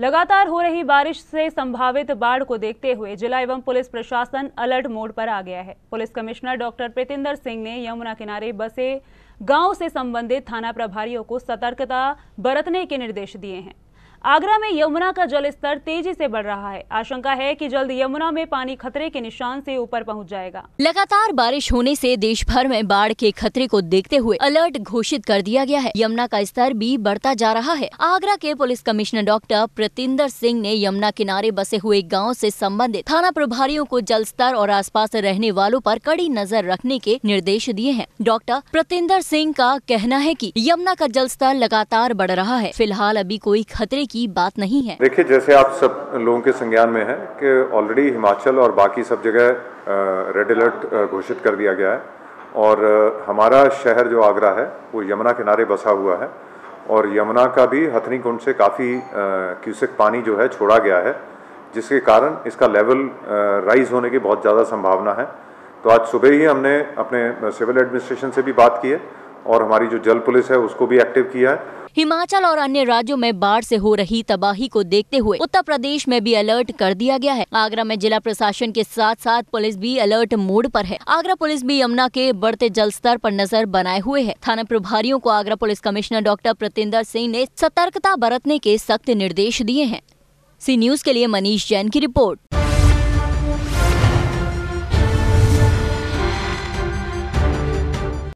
लगातार हो रही बारिश से संभावित बाढ़ को देखते हुए जिला एवं पुलिस प्रशासन अलर्ट मोड पर आ गया है police commissioner doctor Pratinder Singh ने यमुना किनारे बसे गांव से संबंधित थाना प्रभारियों को सतर्कता बरतने के निर्देश दिए हैं आगरा में यमुना का जल स्तर तेजी से बढ़ रहा है आशंका है कि जल्द यमुना में पानी खतरे के निशान से ऊपर पहुंच जाएगा लगातार बारिश होने से देश भर में बाढ़ के खतरे को देखते हुए अलर्ट घोषित कर दिया गया है यमुना का स्तर भी बढ़ता जा रहा है आगरा के police commissioner doctor Pratinder Singh ने यमुना किनारे बसे हुए गाँव ऐसी सम्बन्धित थाना प्रभारियों को जल स्तर और पास रहने वालों आरोप कड़ी नजर रखने के निर्देश दिए हैं डॉक्टर प्रतिंदर सिंह का कहना है की यमुना का जल स्तर लगातार बढ़ रहा है फिलहाल अभी कोई खतरे की की बात नहीं है देखिए जैसे आप सब लोगों के संज्ञान में है कि ऑलरेडी हिमाचल और बाकी सब जगह रेड अलर्ट घोषित कर दिया गया है और हमारा शहर जो आगरा है वो यमुना किनारे बसा हुआ है और यमुना का भी हथनी कुंड से काफ़ी क्यूसिक पानी जो है छोड़ा गया है जिसके कारण इसका लेवल राइज होने की बहुत ज़्यादा संभावना है तो आज सुबह ही हमने अपने सिविल एडमिनिस्ट्रेशन से भी बात की है और हमारी जो जल पुलिस है उसको भी एक्टिव किया है हिमाचल और अन्य राज्यों में बाढ़ से हो रही तबाही को देखते हुए उत्तर प्रदेश में भी अलर्ट कर दिया गया है आगरा में जिला प्रशासन के साथ साथ पुलिस भी अलर्ट मोड पर है आगरा पुलिस भी यमुना के बढ़ते जल स्तर पर नजर बनाए हुए है थाना प्रभारियों को Agra police commissioner doctor Pratinder Singh ने सतर्कता बरतने के सख्त निर्देश दिए हैं सी न्यूज के लिए मनीष जैन की रिपोर्ट